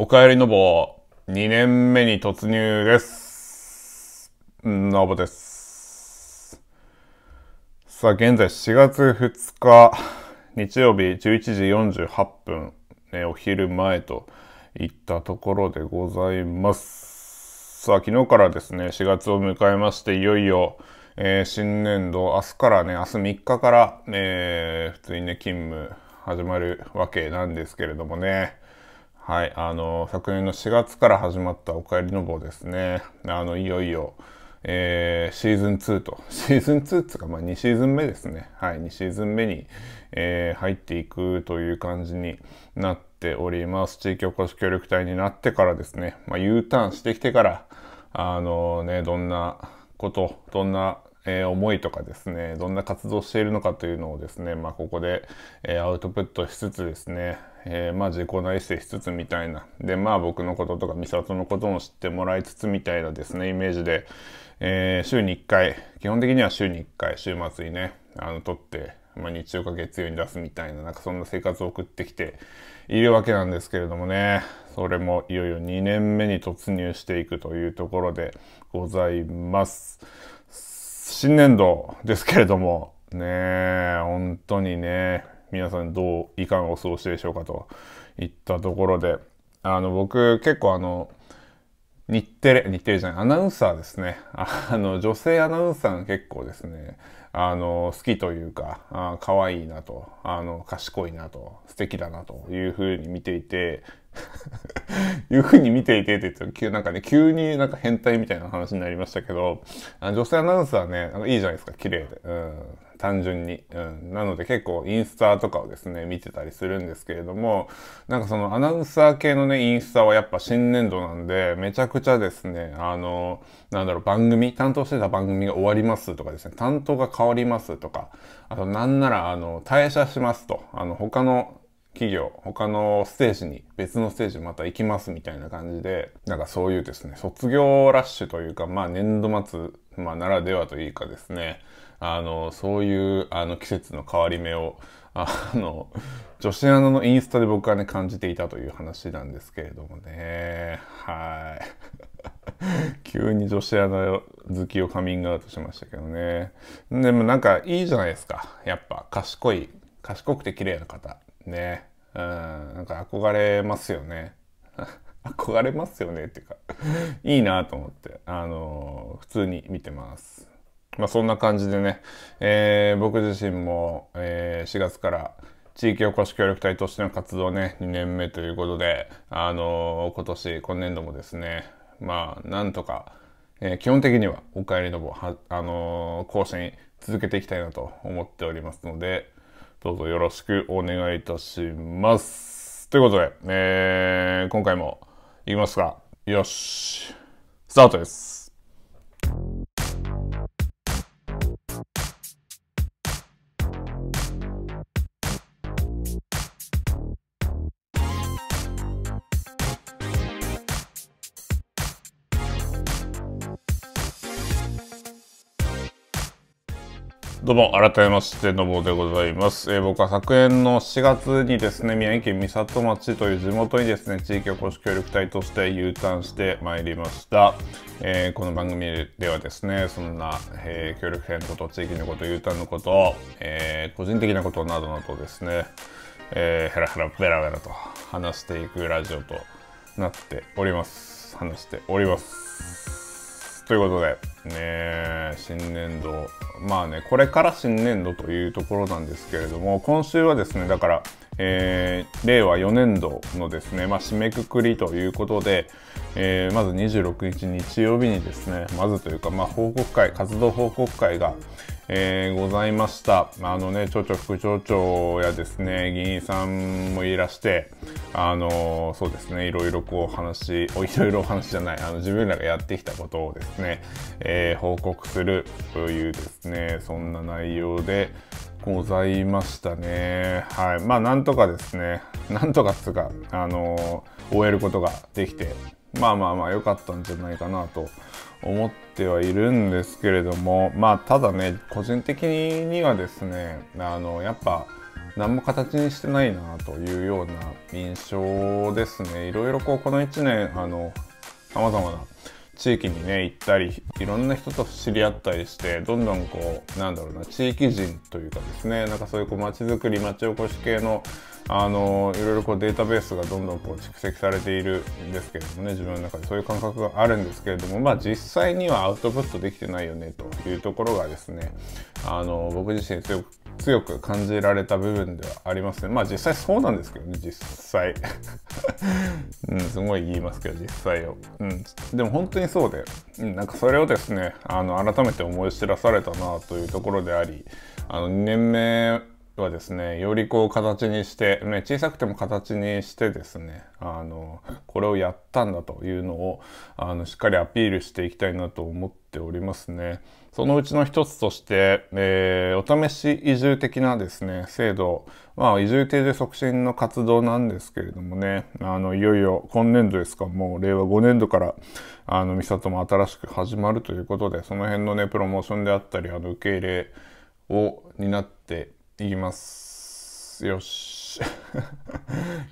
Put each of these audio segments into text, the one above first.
おかりのぼう、2年目に突入です。のぼです。さあ、現在4月2日、日曜日11時48分、ね、お昼前といったところでございます。さあ、昨日からですね、4月を迎えまして、いよいよ、えー、新年度、明日からね、明日3日から、えー、普通にね、勤務始まるわけなんですけれどもね、はい、あの、昨年の4月から始まったおかえりの棒ですね。あの、いよいよ、えー、シーズン2と、シーズン2っつうか、まあ、2シーズン目ですね。はい、2シーズン目に、えー、入っていくという感じになっております。地域おこし協力隊になってからですね、まあ、U ターンしてきてから、あのね、どんなこと、どんなえー、思いとかですね、どんな活動しているのかというのをですね、まあ、ここで、えー、アウトプットしつつですね、えー、まあ自己内エしつつみたいな、で、まあ僕のこととか美里のことも知ってもらいつつみたいなですね、イメージで、えー、週に1回、基本的には週に1回、週末にね、あの、撮って、まあ日曜か月曜に出すみたいな、なんかそんな生活を送ってきているわけなんですけれどもね、それもいよいよ2年目に突入していくというところでございます。新年度ですけれども、ねえ、本当にね、皆さんどういかがお過ごしでしょうかといったところで、あの、僕結構あの、日テレ、日テレじゃない、アナウンサーですね。あの、女性アナウンサーが結構ですね、あの、好きというか、あ可愛いなと、あの、賢いなと、素敵だなというふうに見ていて、いうふうに見ていてって言ったら、なんかね、急になんか変態みたいな話になりましたけど、女性アナウンサーね、いいじゃないですか、綺麗で。うん。単純に。うん。なので結構インスタとかをですね、見てたりするんですけれども、なんかそのアナウンサー系のね、インスタはやっぱ新年度なんで、めちゃくちゃですね、あの、なんだろう、番組、担当してた番組が終わりますとかですね、担当が変わりますとか、あとなんなら、あの、退社しますと、あの、他の企業、他のステージに、別のステージまた行きますみたいな感じで、なんかそういうですね、卒業ラッシュというか、まあ年度末、まあならではというかですね、あの、そういう、あの、季節の変わり目を、あの、女子アナのインスタで僕はね、感じていたという話なんですけれどもね。はい。急に女子アナ好きをカミングアウトしましたけどね。でもなんかいいじゃないですか。やっぱ賢い、賢くて綺麗な方。ね。うん、なんか憧れますよね。憧れますよねっていうかいいなと思って、あのー、普通に見てます。まあ、そんな感じでね、えー、僕自身も、えー、4月から地域おこし協力隊としての活動ね、2年目ということで、あのー、今年、今年度もですね、まあ、なんとか、えー、基本的にはお帰りのぼ、はあのー、新続けていきたいなと思っておりますので、どうぞよろしくお願いいたします。ということで、えー、今回も行きますか。よし。スタートです。どうも、改めまして、のぼうでございます、えー、僕は昨年の4月にですね、宮城県美里町という地元にですね、地域おこし協力隊として U ターンしてまいりました。えー、この番組ではですね、そんな、えー、協力隊のこと、地域のこと、U ターンのこと、え個人的なことなどなどですね、えー、ヘラヘラベラベラと話していくラジオとなっております。話しております。ということで、ね新年度まあねこれから新年度というところなんですけれども今週はですねだから、えー、令和4年度のですね、まあ、締めくくりということで、えー、まず26日日曜日にですねまずというか、まあ、報告会活動報告会が、えー、ございました。あのね、町長、副町長やですね、議員さんもいらして、あの、そうですね、いろいろこう話、いろいろお話じゃない、あの、自分らがやってきたことをですね、えー、報告するというですね、そんな内容でございましたね。はい。まあ、なんとかですね、なんとかつうか、あの、終えることができて、まあまあまあ良かったんじゃないかなと思ってはいるんですけれどもまあただね個人的にはですねあのやっぱ何も形にしてないなというような印象ですねいろいろこうこの1年あのさまざまな地域にね行ったりいろんな人と知り合ったりしてどんどんこうなんだろうな地域人というかですねなんかそういうこう街づくり町おこし系のあのいろいろこうデータベースがどんどんこう蓄積されているんですけれどもね自分の中でそういう感覚があるんですけれどもまあ実際にはアウトプットできてないよねというところがですねあの僕自身強く強く感じられた部分ではありますねまあ実際そうなんですけどね実際 うんすごい言いますけど実際を、うん、でも本当にそうで、うん、なんかそれをですねあの改めて思い知らされたなというところでありあの2年目はですねよりこう形にして、ね、小さくても形にしてですねあのこれをやったんだというのをあのしっかりアピールしていきたいなと思っておりますね。そのうちの一つとして、えー、お試し移住的なですね、制度、まあ、移住定住促進の活動なんですけれどもね、あの、いよいよ今年度ですか、もう令和5年度から、あの、三郷も新しく始まるということで、その辺のね、プロモーションであったり、あの、受け入れを担っていきます。よし。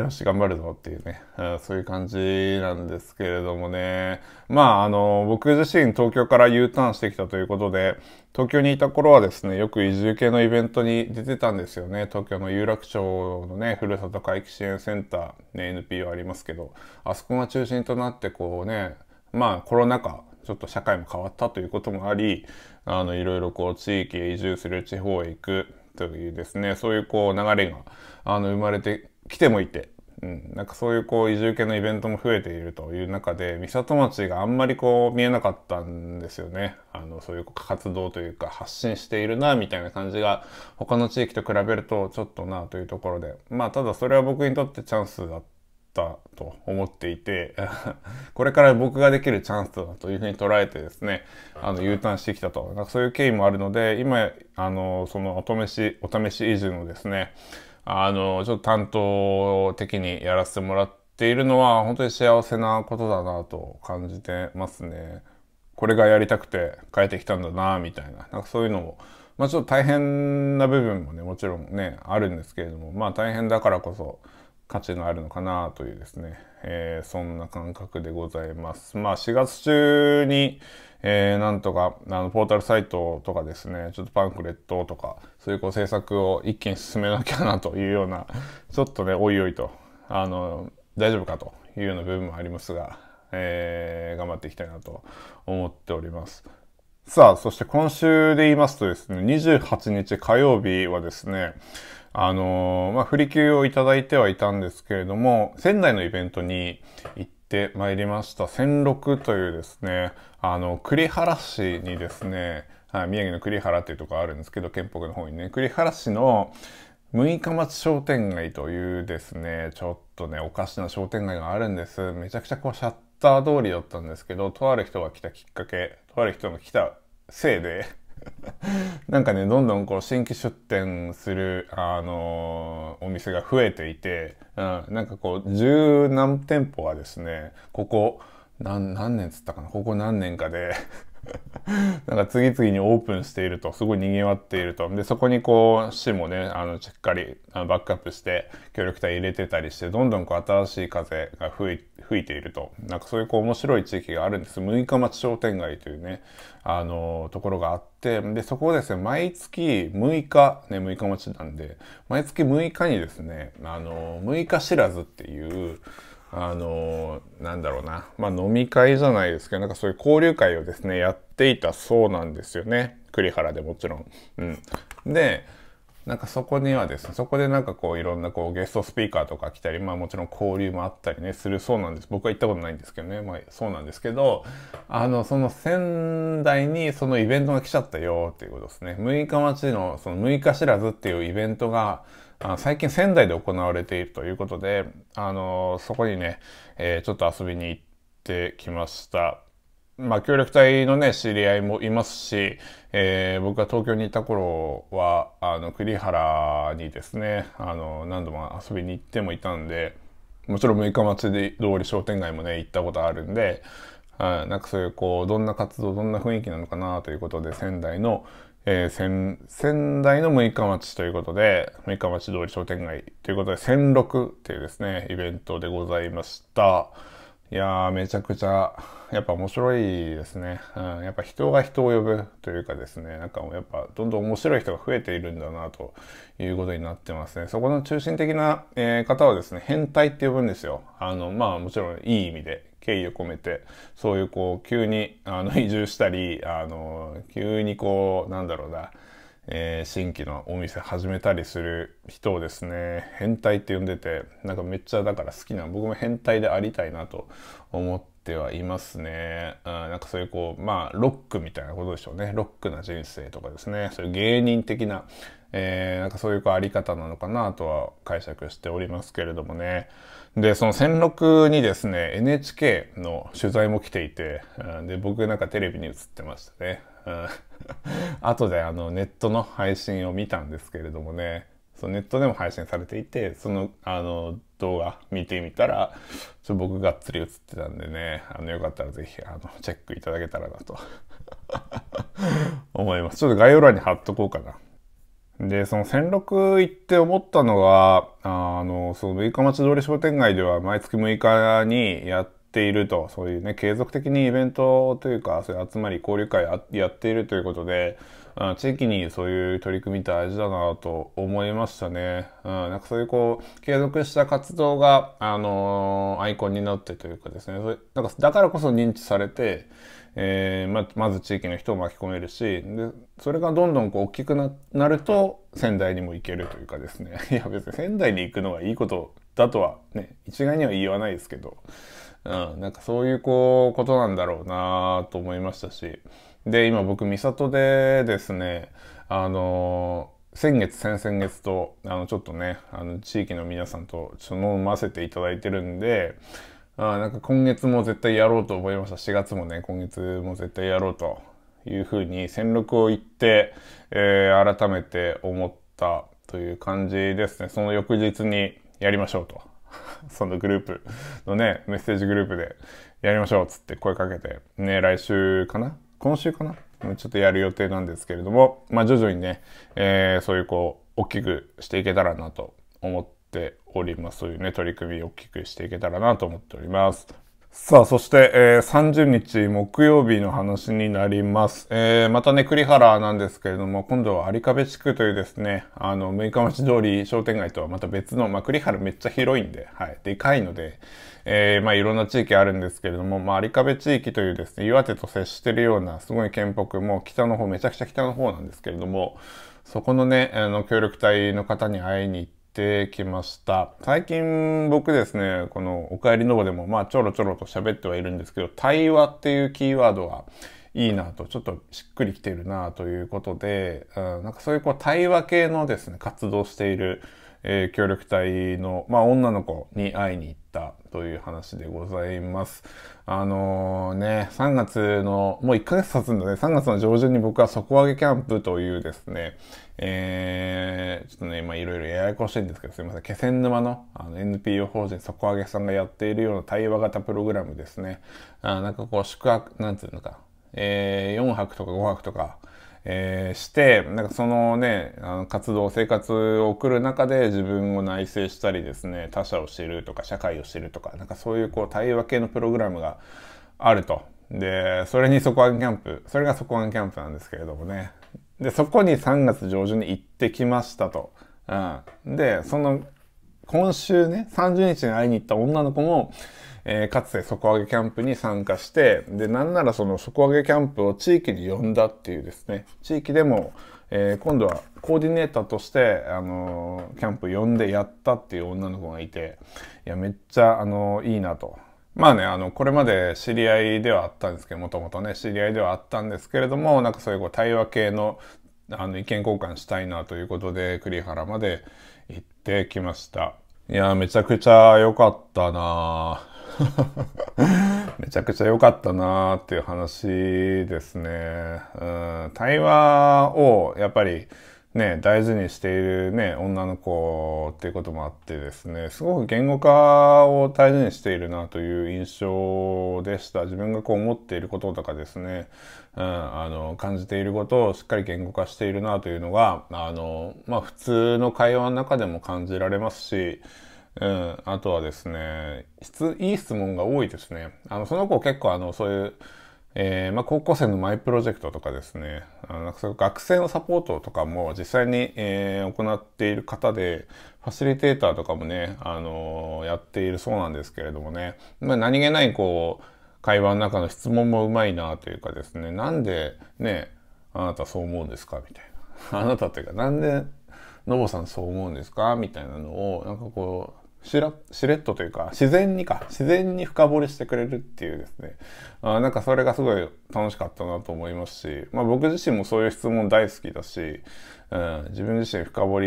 よし、頑張るぞっていうね、うん、そういう感じなんですけれどもね。まあ、あの、僕自身東京から U ターンしてきたということで、東京にいた頃はですね、よく移住系のイベントに出てたんですよね。東京の有楽町のね、ふるさと回帰支援センター、ね、NPO ありますけど、あそこが中心となってこうね、まあコロナ禍、ちょっと社会も変わったということもあり、あの、いろいろこう地域へ移住する、地方へ行く、というですね、そういうこう流れが、あの、生まれて来てもいて、うん、なんかそういうこう移住系のイベントも増えているという中で、美里町があんまりこう見えなかったんですよね。あの、そういう活動というか発信しているな、みたいな感じが他の地域と比べるとちょっとなというところで。まあただそれは僕にとってチャンスだったと思っていて これから僕ができるチャンスだというふうに捉えてですね、あの、U ターンしてきたと。なんかそういう経緯もあるので、今、あの、そのお試し、お試し移住のですね、あの、ちょっと担当的にやらせてもらっているのは、本当に幸せなことだなと感じてますね。これがやりたくて帰ってきたんだな、みたいな。なんかそういうのも、まあちょっと大変な部分もね、もちろんね、あるんですけれども、まあ大変だからこそ、価値があるのかなというですね、えー、そんな感覚でございます。まあ4月中に、えー、なんとか、あの、ポータルサイトとかですね、ちょっとパンフレットとか、そういうこう制作を一気に進めなきゃなというような、ちょっとね、おいおいと、あの、大丈夫かというような部分もありますが、えー、頑張っていきたいなと思っております。さあ、そして今週で言いますとですね、28日火曜日はですね、あのー、まあ、振り休をいただいてはいたんですけれども、仙台のイベントに行ってってまいりました。千六というですね、あの、栗原市にですね、はい、宮城の栗原っていうとこあるんですけど、県北の方にね、栗原市の六日町商店街というですね、ちょっとね、おかしな商店街があるんです。めちゃくちゃこうシャッター通りだったんですけど、とある人が来たきっかけ、とある人が来たせいで、なんかね、どんどんこう新規出店する、あのー、お店が増えていて、うん、なんかこう、十何店舗はですね、ここ、何、何年つったかなここ何年かで なんか次々にオープンしていると、すごい賑わっていると。で、そこにこう、市もね、あの、しっかりバックアップして、協力隊入れてたりして、どんどんこう、新しい風が吹いていると。なんかそういうこう、面白い地域があるんです。六日町商店街というね、あのー、ところがあって、で、そこをですね、毎月6日、ね、6日町なんで、毎月6日にですね、あのー、6日知らずっていう、あのなんだろうな、まあ、飲み会じゃないですけどなんかそういう交流会をですねやっていたそうなんですよね栗原でもちろん。うん、でなんかそこにはですねそこでなんかこういろんなこうゲストスピーカーとか来たりまあもちろん交流もあったりねするそうなんです僕は行ったことないんですけどねまあそうなんですけどあのその仙台にそのイベントが来ちゃったよっていうことですね6日町のその6日知らずっていうイベントが最近仙台で行われているということで、あのそこにね、えー、ちょっと遊びに行ってきました。まあ、協力隊のね、知り合いもいますし、えー、僕が東京にいた頃は、あの、栗原にですね、あの、何度も遊びに行ってもいたんで、もちろん六日町通り商店街もね、行ったことあるんで、なんかそういう、こう、どんな活動、どんな雰囲気なのかなということで、仙台の、えー、仙台の六日町ということで、六日町通り商店街ということで、1六っていうですね、イベントでございました。いやー、めちゃくちゃ、やっぱ面白いですね。うん、やっぱ人が人を呼ぶというかですね、なんかやっぱどんどん面白い人が増えているんだなということになってますね。そこの中心的な、えー、方はですね、変態って呼ぶんですよ。あの、まあもちろんいい意味で敬意を込めて、そういうこう、急にあの移住したり、あの、急にこう、なんだろうな、えー、新規のお店始めたりする人をですね変態って呼んでてなんかめっちゃだから好きな僕も変態でありたいなと思ってはいますね。うん、なんかそういうこう、まあ、ロックみたいなことでしょうね。ロックな人生とかですね。そういう芸人的な、えー、なんかそういうこうあり方なのかなとは解釈しておりますけれどもね。で、その戦録にですね、NHK の取材も来ていて、うん、で、僕なんかテレビに映ってましたね。うん、後であのネットの配信を見たんですけれどもね、そのネットでも配信されていてそのあの動画見てみたらちょ僕がっつり映ってたんでねあのよかったら是非あのチェックいただけたらなと 思いますちょっと概要欄に貼っとこうかなでその戦六行って思ったのがあのその6日町通り商店街では毎月6日にやってているとそういうね継続的にイベントというかそういう集まり交流会やっているということでうん、地域にそういう取り組み大事だなと思いましたね。うん、なんかそういうこう、継続した活動が、あのー、アイコンになってというかですね、それなんかだからこそ認知されて、えー、ままず地域の人を巻き込めるし、でそれがどんどんこう大きくななると、仙台にも行けるというかですね、いや別に仙台に行くのはいいことだとはね、一概には言わないですけど、うん、なんかそういうこう、ことなんだろうなと思いましたし、で、今僕、三郷でですね、あのー、先月、先々月と、あの、ちょっとね、あの、地域の皆さんとちょ飲ませていただいてるんで、あなんか今月も絶対やろうと思いました。4月もね、今月も絶対やろうというふうに戦力を言って、えー、改めて思ったという感じですね。その翌日にやりましょうと。そのグループのね、メッセージグループでやりましょうっつって声かけて、ね、来週かな今週かなちょっとやる予定なんですけれども、まあ、徐々にね、えー、そういうこう、大きくしていけたらなと思っております。そういうね、取り組み大きくしていけたらなと思っております。さあ、そして、えー、30日木曜日の話になります。えー、またね、栗原なんですけれども、今度は有壁地区というですね、あの、六日町通り商店街とはまた別の、まあ、栗原めっちゃ広いんで、はい、でかいので、えー、まあ、いろんな地域あるんですけれども、まあ、有壁地域というですね、岩手と接してるような、すごい県北、もう北の方、めちゃくちゃ北の方なんですけれども、そこのね、あの、協力隊の方に会いに行って、てきました。最近僕ですね、このお帰りのぼでもまあちょろちょろと喋ってはいるんですけど、対話っていうキーワードはいいなと、ちょっとしっくりきてるなということで、うん、なんかそういうこう対話系のですね、活動しているえー、協力隊の、まあ、女の子に会いに行ったという話でございます。あのー、ね、3月の、もう1ヶ月経つんだね、3月の上旬に僕は底上げキャンプというですね、えー、ちょっとね、今いろいろややこしいんですけど、すいません、気仙沼のあの NPO 法人底上げさんがやっているような対話型プログラムですね。あなんかこう、宿泊、なんていうのか、えー、4泊とか5泊とか、えー、して、なんかそのね、あの活動、生活を送る中で自分を内省したりですね、他者を知るとか、社会を知るとか、なんかそういうこう対話系のプログラムがあると。で、それにそこキャンプ、それがそこキャンプなんですけれどもね。で、そこに3月上旬に行ってきましたと。うん。で、その、今週ね、30日に会いに行った女の子も、えー、かつて底上げキャンプに参加して、で、なんならその底上げキャンプを地域に呼んだっていうですね、地域でも、えー、今度はコーディネーターとして、あのー、キャンプ呼んでやったっていう女の子がいて、いや、めっちゃ、あのー、いいなと。まあね、あの、これまで知り合いではあったんですけど、もともとね、知り合いではあったんですけれども、なんかそういうこう対話系の、あの、意見交換したいなということで、栗原まで行ってきました。いや、めちゃくちゃ良かったな めちゃくちゃ良かったなーっていう話ですね。うん、対話をやっぱりね、大事にしているね、女の子っていうこともあってですね、すごく言語化を大事にしているなという印象でした。自分がこう思っていることとかですね、うん、あの、感じていることをしっかり言語化しているなというのが、あの、まあ普通の会話の中でも感じられますし、うん、あとはですね、質、いい質問が多いですね。あの、その子結構あの、そういう、えー、まあ、高校生のマイプロジェクトとかですね、あのなんか学生のサポートとかも実際に、えー、行っている方で、ファシリテーターとかもね、あのー、やっているそうなんですけれどもね、まあ、何気ないこう、会話の中の質問もうまいなというかですね、なんでね、あなたそう思うんですかみたいな。あなたというか、なんで、のぼさんそう思うんですかみたいなのを、なんかこう、しら、しれっとというか、自然にか、自然に深掘りしてくれるっていうですね。あなんかそれがすごい楽しかったなと思いますし、まあ僕自身もそういう質問大好きだし、うん、自分自身深掘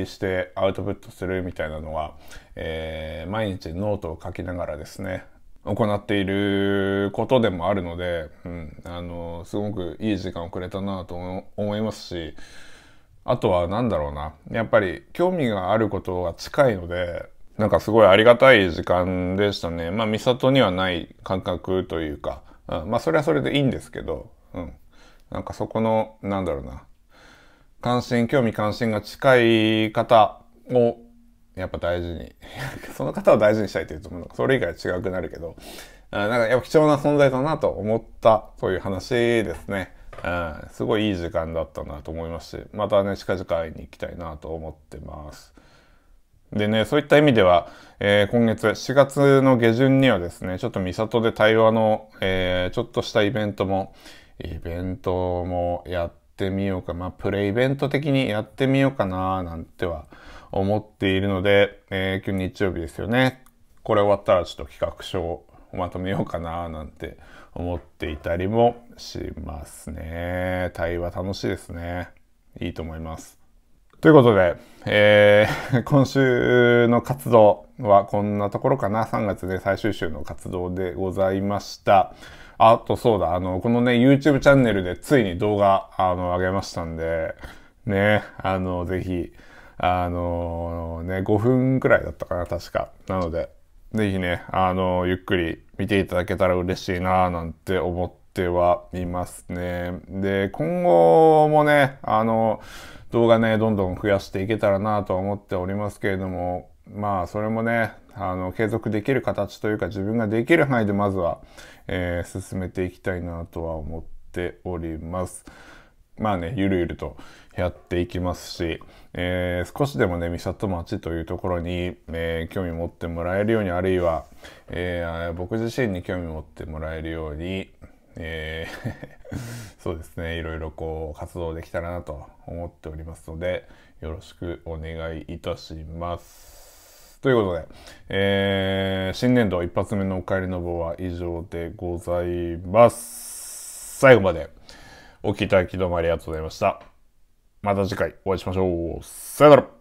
りしてアウトプットするみたいなのは、えー、毎日ノートを書きながらですね、行っていることでもあるので、うん、あの、すごくいい時間をくれたなと思いますし、あとは何だろうな。やっぱり興味があることが近いので、なんかすごいありがたい時間でしたね。まあ、美里にはない感覚というか、うん、まあ、それはそれでいいんですけど、うん。なんかそこの、なんだろうな、関心、興味関心が近い方を、やっぱ大事に、その方を大事にしたいというと、それ以外は違くなるけど、なんかやっぱ貴重な存在だなと思った、そういう話ですね。うん、すごいいい時間だったなと思いますし、またね、近々会いに行きたいなと思ってます。でね、そういった意味では、えー、今月4月の下旬にはですね、ちょっと三里で対話の、えー、ちょっとしたイベントも、イベントもやってみようか、まあ、プレイベント的にやってみようかな、なんては思っているので、えー、今日日曜日ですよね。これ終わったらちょっと企画書をまとめようかな、なんて思っていたりもしますね。対話楽しいですね。いいと思います。ということで、えー、今週の活動はこんなところかな。3月で最終週の活動でございました。あとそうだ、あの、このね、YouTube チャンネルでついに動画、あの、上げましたんで、ね、あの、ぜひ、あの、ね、5分くらいだったかな、確か。なので、ぜひね、あの、ゆっくり見ていただけたら嬉しいななんて思ってってはいますね。で、今後もね、あの、動画ね、どんどん増やしていけたらなとは思っておりますけれども、まあ、それもね、あの、継続できる形というか、自分ができる範囲でまずは、えー、進めていきたいなとは思っております。まあね、ゆるゆるとやっていきますし、えー、少しでもね、三里町というところに、えー、興味持ってもらえるように、あるいは、えー、僕自身に興味持ってもらえるように、えー そうですね、いろいろこう活動できたらなと思っておりますので、よろしくお願いいたします。ということで、えー、新年度一発目のお帰りの棒は以上でございます。最後までお聴きいただきどうもありがとうございました。また次回お会いしましょう。さよなら